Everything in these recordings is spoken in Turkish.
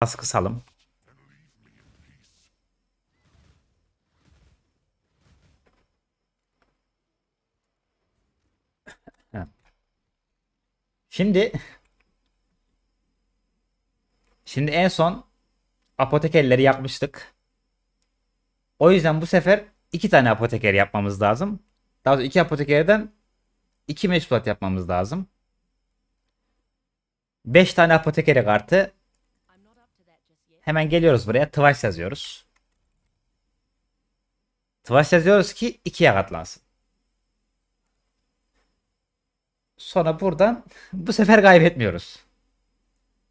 Az kısalım. Şimdi Şimdi en son apotekerleri yapmıştık. O yüzden bu sefer iki tane apoteker yapmamız lazım. Daha doğrusu iki apotekerden iki meşrubat yapmamız lazım. Beş tane apotekere kartı Hemen geliyoruz buraya. Twice yazıyoruz. Twice yazıyoruz ki ikiye katlansın. Sonra buradan bu sefer kaybetmiyoruz.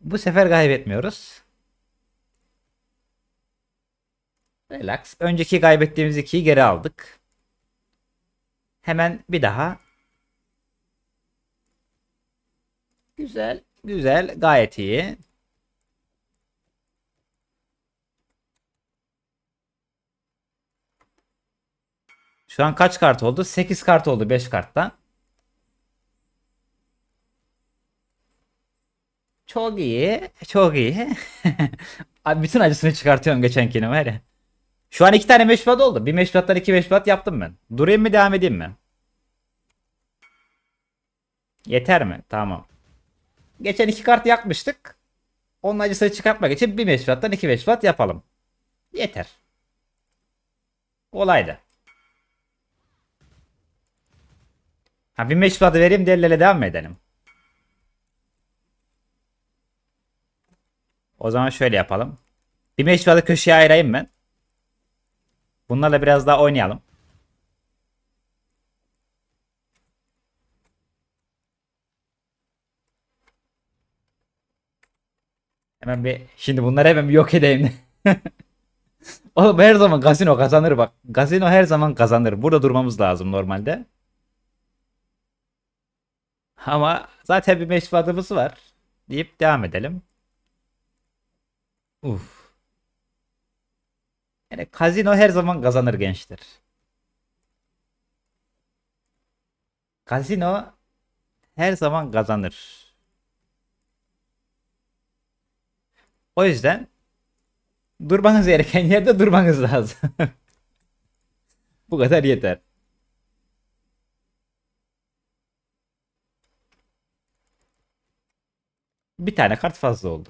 Bu sefer kaybetmiyoruz. Relax. Önceki kaybettiğimiz ikiyi geri aldık. Hemen bir daha. Güzel. Güzel. Gayet iyi. Şu an kaç kart oldu? 8 kart oldu 5 karttan. Çok iyi. Çok iyi. Abi bütün acısını çıkartıyorum geçenkini var ya. Şu an iki tane meşrubat oldu. Bir meşrubattan iki meşrubat yaptım ben. Durayım mı devam edeyim mi? Yeter mi? Tamam. Geçen iki kart yakmıştık. Onun acısını çıkartmak için bir meşrubattan iki meşrubat yapalım. Yeter. Olaydı. Ha 1500 adı vereyim de 50 devam edelim? O zaman şöyle yapalım. 1500 adı köşeye ayırayım ben. Bunlarla biraz daha oynayalım. Hemen bir şimdi bunları hemen bir yok edeyim. Oğlum her zaman gazino kazanır bak. Gazino her zaman kazanır. Burada durmamız lazım normalde. Ama zaten bir meşrubatımız var deyip devam edelim. Uf. Yani kazino her zaman kazanır gençler. Kazino her zaman kazanır. O yüzden durmanız gereken yerde durmanız lazım. Bu kadar yeter. Bir tane kart fazla oldu.